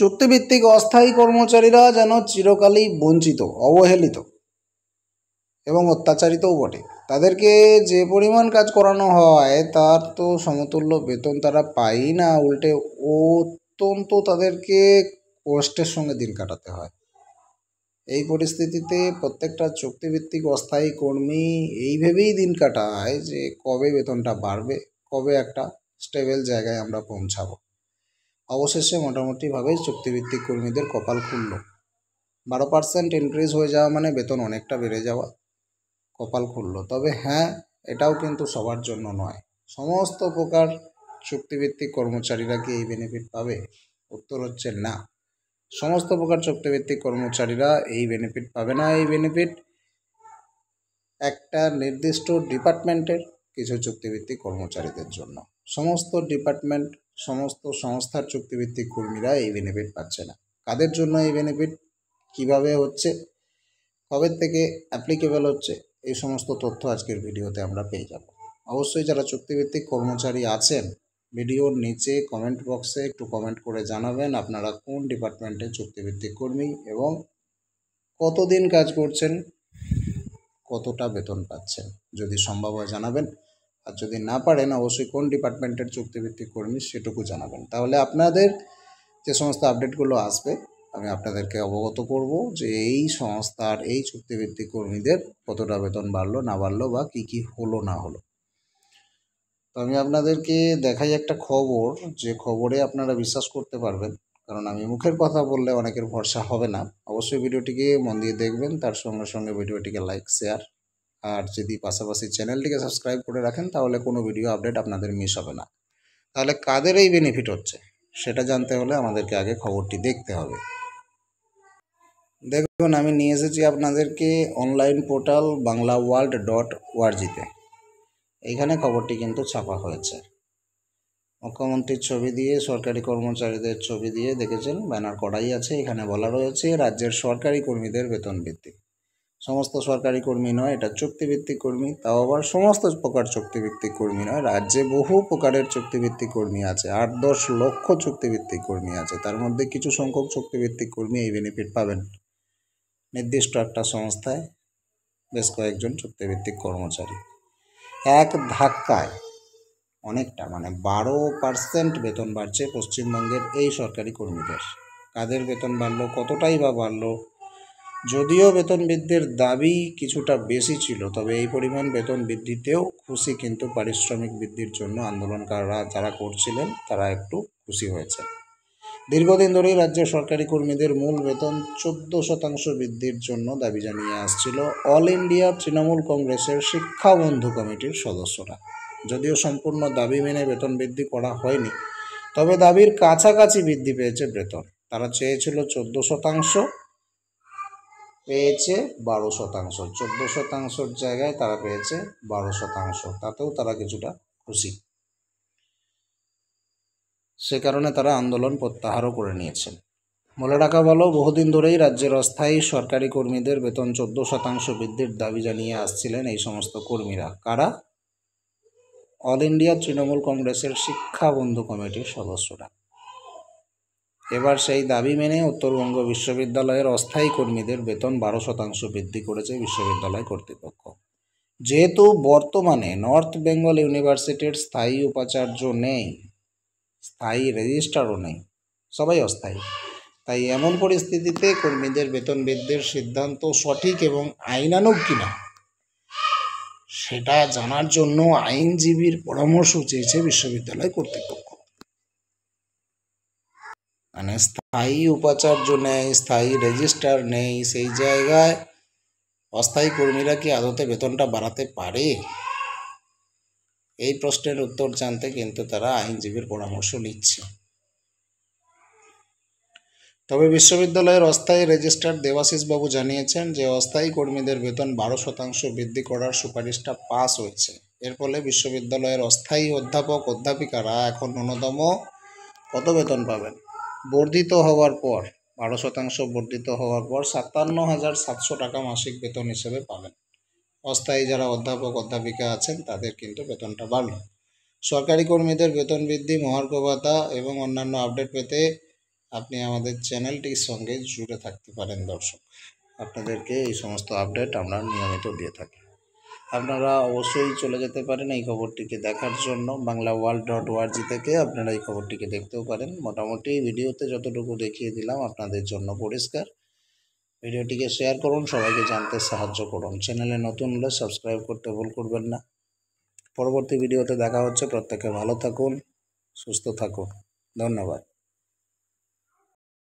চুক্তিভিত্তিক অস্থায়ী কর্মচারীরা যেন চিরকালই বঞ্চিত অবহেলিত এবং অত্যাচারিতও বটে তাদেরকে যে পরিমাণ কাজ করানো হয় তার তো সমতুল্য বেতন তারা পায়ই না উল্টে অত্যন্ত তাদেরকে কষ্টের সঙ্গে দিন কাটাতে হয় এই পরিস্থিতিতে প্রত্যেকটা চুক্তিভিত্তিক অস্থায়ী কর্মী এই ভেবেই দিন কাটায় যে কবে বেতনটা বাড়বে কবে একটা স্টেবেল জায়গায় আমরা পৌঁছাবো অবশেষে মোটামুটিভাবে চুক্তিভিত্তিক কর্মীদের কপাল খুলল বারো পার্সেন্ট ইনক্রিজ হয়ে যাওয়া মানে বেতন অনেকটা বেড়ে যাওয়া কপাল খুলল তবে হ্যাঁ এটাও কিন্তু সবার জন্য নয় সমস্ত প্রকার চুক্তিভিত্তিক কর্মচারীরা কি এই বেনিফিট পাবে উত্তর হচ্ছে না সমস্ত প্রকার চুক্তিভিত্তিক কর্মচারীরা এই বেনিফিট পাবে না এই বেনিফিট একটা নির্দিষ্ট ডিপার্টমেন্টের কিছু চুক্তিভিত্তিক কর্মচারীদের জন্য সমস্ত ডিপার্টমেন্ট সমস্ত সংস্থার চুক্তিভিত্তিক কর্মীরা এই বেনিফিট পাচ্ছে না কাদের জন্য এই বেনিফিট কিভাবে হচ্ছে কবে থেকে অ্যাপ্লিকেবল হচ্ছে এই সমস্ত তথ্য আজকের ভিডিওতে আমরা পেয়ে যাব অবশ্যই যারা চুক্তিভিত্তিক কর্মচারী আছেন ভিডিওর নিচে কমেন্ট বক্সে একটু কমেন্ট করে জানাবেন আপনারা কোন ডিপার্টমেন্টে চুক্তিভিত্তিক কর্মী এবং কতদিন কাজ করছেন কতটা বেতন পাচ্ছেন যদি সম্ভব হয় জানাবেন আর যদি না পারেন অবশ্যই কোন ডিপার্টমেন্টের চুক্তিভিত্তিক কর্মী সেটুকু জানাবেন তাহলে আপনাদের যে সমস্ত আপডেটগুলো আসবে আমি আপনাদেরকে অবগত করব যে এই সংস্থার এই চুক্তিভিত্তিক কর্মীদের কতটা বেতন বাড়লো না বাড়লো বা কি কি হলো না হলো তো আমি আপনাদেরকে দেখাই একটা খবর যে খবরে আপনারা বিশ্বাস করতে পারবেন কারণ আমি মুখের কথা বললে অনেকের ভরসা হবে না অবশ্যই ভিডিওটিকে মন দিয়ে দেখবেন তার সঙ্গে সঙ্গে ভিডিওটিকে লাইক শেয়ার আর যদি পাশাপাশি চ্যানেলটিকে সাবস্ক্রাইব করে রাখেন তাহলে কোনো ভিডিও আপডেট আপনাদের মিস হবে না তাহলে কাদের এই বেনিফিট হচ্ছে সেটা জানতে হলে আমাদেরকে আগে খবরটি দেখতে হবে দেখুন আমি নিয়ে এসেছি আপনাদেরকে online portal Bangla world dot ওয়ারজিতে এখানে খবরটি কিন্তু ছাপা হয়েছে মুখ্যমন্ত্রীর ছবি দিয়ে সরকারি কর্মচারীদের ছবি দিয়ে দেখেছেন ব্যানার করাই আছে এখানে বলা রয়েছে রাজ্যের সরকারি কর্মীদের বেতন বৃদ্ধি সমস্ত সরকারি কর্মী নয় এটা চুক্তিভিত্তিক কর্মী তাও আবার সমস্ত প্রকার চুক্তিভিত্তিক কর্মী নয় রাজ্যে বহু প্রকারের চুক্তিভিত্তিক কর্মী আছে আট দশ লক্ষ চুক্তিভিত্তিক কর্মী আছে তার মধ্যে কিছু সংখ্যক চুক্তিভিত্তিক কর্মী এই বেনিফিট পাবেন নির্দিষ্ট একটা সংস্থায় বেশ কয়েকজন চুক্তিভিত্তিক কর্মচারী এক ধাক্কায় অনেকটা মানে বারো পার্সেন্ট বেতন বাড়ছে পশ্চিমবঙ্গের এই সরকারি কর্মীদের কাদের বেতন বাড়লো কতটাই বা বাড়লো যদিও বেতন বৃদ্ধির দাবি কিছুটা বেশি ছিল তবে এই পরিমাণ বেতন বৃদ্ধিতেও খুশি কিন্তু পারিশ্রমিক বৃদ্ধির জন্য আন্দোলনকাররা যারা করছিলেন তারা একটু খুশি হয়েছে দীর্ঘদিন ধরেই রাজ্য সরকারি কর্মীদের মূল বেতন চোদ্দ শতাংশ বৃদ্ধির জন্য দাবি জানিয়ে আসছিল অল ইন্ডিয়া তৃণমূল কংগ্রেসের শিক্ষা বন্ধু কমিটির সদস্যরা যদিও সম্পূর্ণ দাবি মেনে বেতন বৃদ্ধি করা হয়নি তবে দাবির কাছাকাছি বৃদ্ধি পেয়েছে বেতন তারা চেয়েছিল চোদ্দ শতাংশ পেয়েছে বারো শতাংশ চোদ্দো শতাংশর জায়গায় তারা পেয়েছে বারো শতাংশ তাতেও তারা কিছুটা খুশি সে কারণে তারা আন্দোলন প্রত্যাহারও করে নিয়েছেন বলে রাখা বলো বহুদিন ধরেই রাজ্যের অস্থায়ী সরকারি কর্মীদের বেতন চোদ্দ শতাংশ বৃদ্ধির দাবি জানিয়ে আসছিলেন এই সমস্ত কর্মীরা কারা অল ইন্ডিয়া তৃণমূল কংগ্রেসের শিক্ষা বন্ধু কমিটির সদস্যরা এবার সেই দাবি মেনে উত্তরবঙ্গ বিশ্ববিদ্যালয়ের অস্থায়ী কর্মীদের বেতন বারো শতাংশ বৃদ্ধি করেছে বিশ্ববিদ্যালয় কর্তৃপক্ষ যেহেতু বর্তমানে নর্থ বেঙ্গল ইউনিভার্সিটির স্থায়ী উপাচার্য নেই স্থায়ী রেজিস্ট্রারও নেই সবাই অস্থায়ী তাই এমন পরিস্থিতিতে কর্মীদের বেতন বৃদ্ধির সিদ্ধান্ত সঠিক এবং কি কিনা সেটা জানার জন্য আইনজীবীর পরামর্শ চেয়েছে বিশ্ববিদ্যালয় কর্তৃপক্ষ মানে স্থায়ী উপাচার্য নেই স্থায়ী রেজিস্টার নেই সেই জায়গায় অস্থায়ী কর্মীরা কি আদতে বেতনটা বাড়াতে পারে এই প্রশ্নের উত্তর জানতে কিন্তু তারা আইনজীবীর পরামর্শ নিচ্ছে তবে বিশ্ববিদ্যালয়ের অস্থায়ী রেজিস্ট্রার দেবাশিসবাবু জানিয়েছেন যে অস্থায়ী কর্মীদের বেতন বারো শতাংশ বৃদ্ধি করার সুপারিশটা পাস হয়েছে এর ফলে বিশ্ববিদ্যালয়ের অস্থায়ী অধ্যাপক অধ্যাপিকারা এখন ন্যূনতম কত বেতন পাবেন বর্ধিত হওয়ার পর বারো শতাংশ বর্ধিত হওয়ার পর সাতান্ন হাজার সাতশো টাকা মাসিক বেতন হিসেবে পাবেন অস্থায়ী যারা অধ্যাপক অধ্যাপিকা আছেন তাদের কিন্তু বেতনটা বাড়ল সরকারি কর্মীদের বেতন বৃদ্ধি মহার্ঘ ভাতা এবং অন্যান্য আপডেট পেতে আপনি আমাদের চ্যানেলটির সঙ্গে জুড়ে থাকতে পারেন দর্শক আপনাদেরকে এই সমস্ত আপডেট আমরা নিয়মিত দিয়ে থাকি আপনারা অবশ্যই চলে যেতে পারেন এই খবরটিকে দেখার জন্য বাংলা ওয়ার্ল্ড ডট ওয়ার্জি থেকে আপনারা এই খবরটিকে দেখতেও পারেন মোটামুটি ভিডিওতে যতটুকু দেখিয়ে দিলাম আপনাদের জন্য পরিষ্কার ভিডিওটিকে শেয়ার করুন সবাইকে জানতে সাহায্য করুন চ্যানেলে নতুন হলে সাবস্ক্রাইব করতে ভুল করবেন না পরবর্তী ভিডিওতে দেখা হচ্ছে প্রত্যেকে ভালো থাকুন সুস্থ থাকুন ধন্যবাদ